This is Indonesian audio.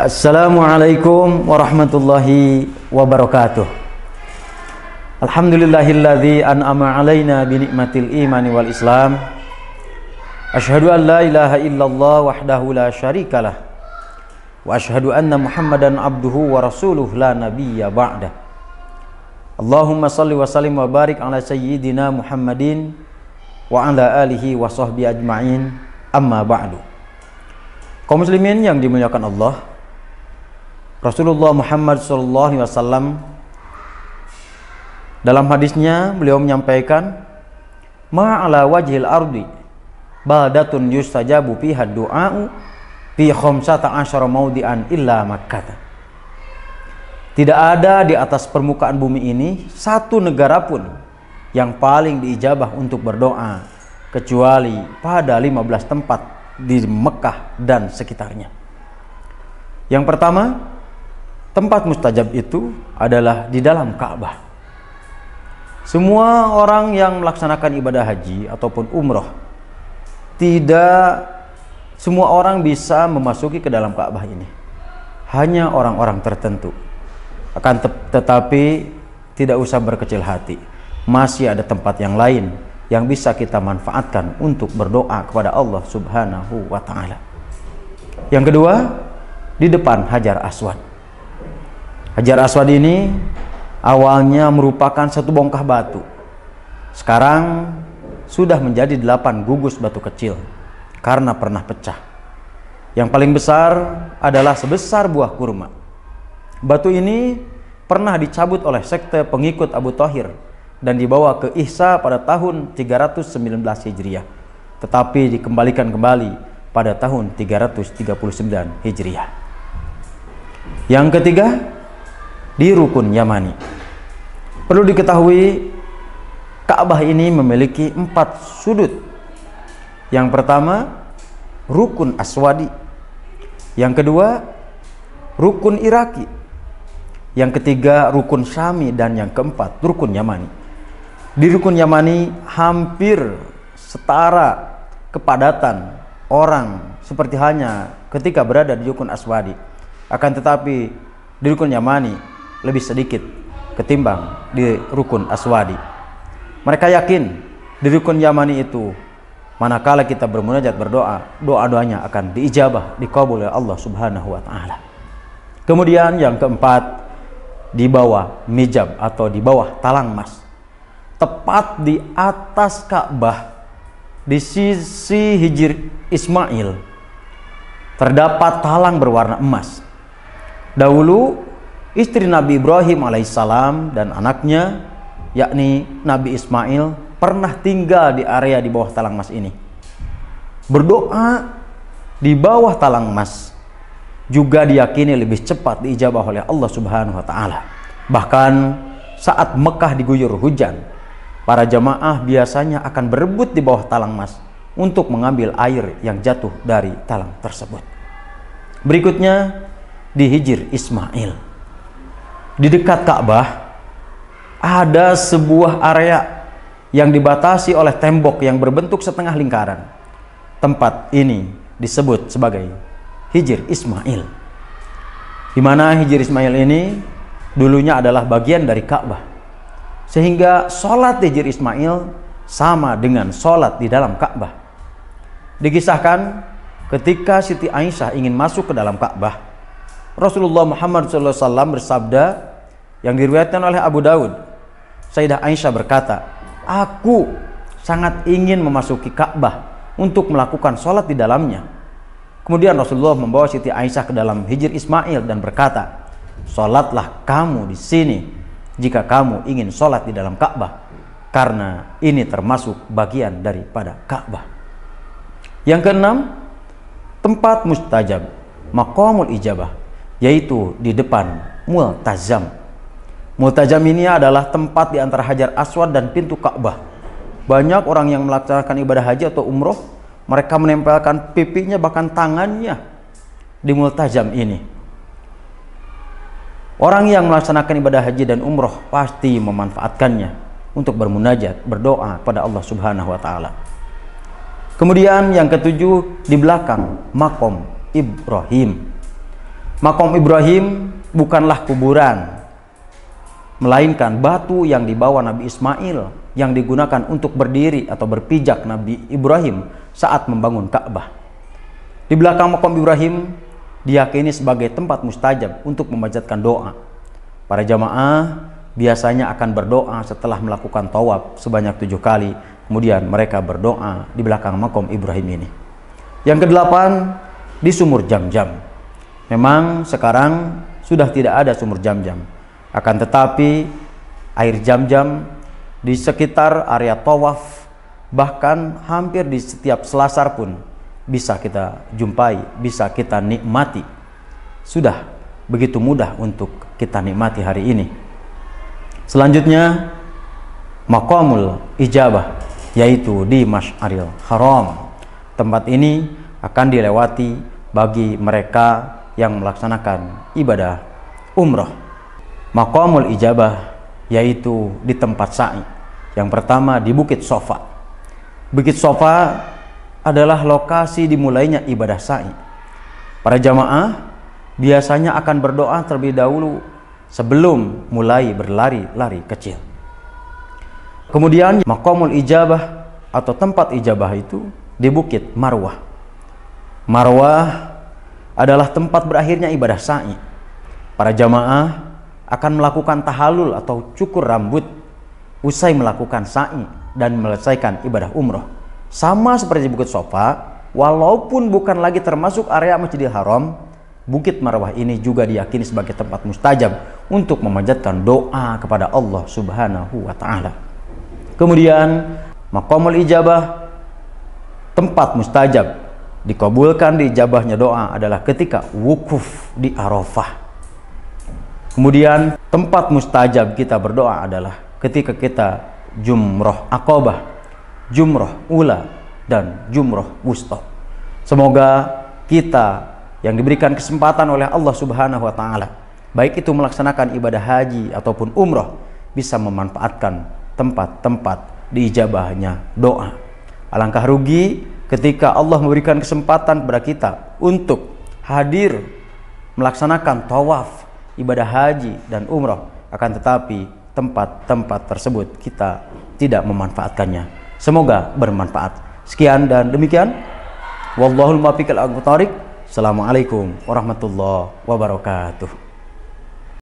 Assalamualaikum warahmatullahi wabarakatuh. Alhamdulillahilladzi an'ama 'alaina bi ni'matil imani wal islam. Ashhadu an la ilaha illallah wahdahu la syarikalah. Wa ashhadu anna Muhammadan abduhu wa rasuluh la nabiyya ba'da. Allahumma salli wa sallim wa barik ala sayyidina Muhammadin wa ala alihi wa sahbi ajma'in amma ba'du kaum muslimin yang dimuliakan Allah Rasulullah Muhammad SAW dalam hadisnya beliau menyampaikan ma'ala wajhil ardi baldatun yustajabu piha du'a'u fi khomsata asyara maudi'an illa makkah tidak ada di atas permukaan bumi ini satu negara pun yang paling diijabah untuk berdoa kecuali pada 15 tempat di Mekah dan sekitarnya. Yang pertama, tempat mustajab itu adalah di dalam Ka'bah. Semua orang yang melaksanakan ibadah haji ataupun umroh tidak semua orang bisa memasuki ke dalam Ka'bah ini. Hanya orang-orang tertentu. Akan te tetapi tidak usah berkecil hati. Masih ada tempat yang lain yang bisa kita manfaatkan untuk berdoa kepada Allah Subhanahu wa taala. Yang kedua, di depan Hajar Aswad. Hajar Aswad ini awalnya merupakan satu bongkah batu. Sekarang sudah menjadi delapan gugus batu kecil karena pernah pecah. Yang paling besar adalah sebesar buah kurma. Batu ini pernah dicabut oleh sekte pengikut Abu Thahir dan dibawa ke Ihsa pada tahun 319 Hijriah tetapi dikembalikan kembali pada tahun 339 Hijriah. Yang ketiga, di rukun Yamani. Perlu diketahui Ka'bah ini memiliki empat sudut. Yang pertama rukun Aswadi, yang kedua rukun Iraki, yang ketiga rukun Syami dan yang keempat rukun Yamani. Di rukun Yamani hampir setara kepadatan orang seperti hanya ketika berada di rukun Aswadi. Akan tetapi di rukun Yamani lebih sedikit ketimbang di rukun aswadi mereka yakin di rukun yamani itu manakala kita bermunajat berdoa doa-doanya akan diijabah dikabul oleh Allah subhanahu wa ta'ala kemudian yang keempat di bawah mijab atau di bawah talang mas tepat di atas Ka'bah di sisi Hijir Ismail terdapat talang berwarna emas dahulu istri Nabi Ibrahim alaihissalam dan anaknya yakni Nabi Ismail pernah tinggal di area di bawah talang emas ini. Berdoa di bawah talang emas juga diyakini lebih cepat diijabah oleh Allah Subhanahu wa taala. Bahkan saat Mekah diguyur hujan, para jamaah biasanya akan berebut di bawah talang emas untuk mengambil air yang jatuh dari talang tersebut. Berikutnya dihijir Ismail di dekat Ka'bah ada sebuah area yang dibatasi oleh tembok yang berbentuk setengah lingkaran. Tempat ini disebut sebagai Hijir Ismail. Di mana Hijir Ismail ini dulunya adalah bagian dari Ka'bah. Sehingga sholat Hijir Ismail sama dengan sholat di dalam Ka'bah. Dikisahkan ketika Siti Aisyah ingin masuk ke dalam Ka'bah, Rasulullah Muhammad SAW bersabda, yang diriwayatkan oleh Abu Daud. Sayyidah Aisyah berkata, "Aku sangat ingin memasuki Ka'bah untuk melakukan sholat di dalamnya." Kemudian Rasulullah membawa Siti Aisyah ke dalam Hijir Ismail dan berkata, "Sholatlah kamu di sini jika kamu ingin sholat di dalam Ka'bah, karena ini termasuk bagian daripada Ka'bah." Yang keenam, tempat mustajab, makomul ijabah, yaitu di depan multazam Multajam ini adalah tempat di antara Hajar Aswad dan pintu Ka'bah. Banyak orang yang melaksanakan ibadah haji atau umroh, mereka menempelkan pipinya bahkan tangannya di multajam ini. Orang yang melaksanakan ibadah haji dan umroh pasti memanfaatkannya untuk bermunajat, berdoa kepada Allah Subhanahu wa taala. Kemudian yang ketujuh di belakang makom Ibrahim. Makom Ibrahim bukanlah kuburan, melainkan batu yang dibawa Nabi Ismail yang digunakan untuk berdiri atau berpijak Nabi Ibrahim saat membangun Ka'bah. Di belakang makam Ibrahim diyakini sebagai tempat mustajab untuk memanjatkan doa. Para jamaah biasanya akan berdoa setelah melakukan tawaf sebanyak tujuh kali. Kemudian mereka berdoa di belakang makom Ibrahim ini. Yang kedelapan, di sumur jam-jam. Memang sekarang sudah tidak ada sumur jam-jam akan tetapi air jam-jam di sekitar area tawaf bahkan hampir di setiap selasar pun bisa kita jumpai, bisa kita nikmati. Sudah begitu mudah untuk kita nikmati hari ini. Selanjutnya makomul ijabah yaitu di Masyaril Haram. Tempat ini akan dilewati bagi mereka yang melaksanakan ibadah umroh makomul ijabah yaitu di tempat sa'i yang pertama di Bukit Sofa Bukit Sofa adalah lokasi dimulainya ibadah sa'i para jamaah biasanya akan berdoa terlebih dahulu sebelum mulai berlari-lari kecil kemudian makomul ijabah atau tempat ijabah itu di Bukit Marwah Marwah adalah tempat berakhirnya ibadah sa'i para jamaah akan melakukan tahalul atau cukur rambut usai melakukan sa'i dan menyelesaikan ibadah umroh. Sama seperti Bukit Sofa, walaupun bukan lagi termasuk area Masjidil Haram, Bukit Marwah ini juga diyakini sebagai tempat mustajab untuk memanjatkan doa kepada Allah Subhanahu wa taala. Kemudian Makomul ijabah tempat mustajab dikabulkan di jabahnya doa adalah ketika wukuf di Arafah. Kemudian tempat mustajab kita berdoa adalah ketika kita jumroh akobah, jumroh ula, dan jumroh wusto. Semoga kita yang diberikan kesempatan oleh Allah Subhanahu wa taala, baik itu melaksanakan ibadah haji ataupun umroh, bisa memanfaatkan tempat-tempat diijabahnya doa. Alangkah rugi ketika Allah memberikan kesempatan kepada kita untuk hadir melaksanakan tawaf ibadah haji dan umroh akan tetapi tempat-tempat tersebut kita tidak memanfaatkannya semoga bermanfaat sekian dan demikian wallahul muwaffiq al Assalamualaikum warahmatullahi wabarakatuh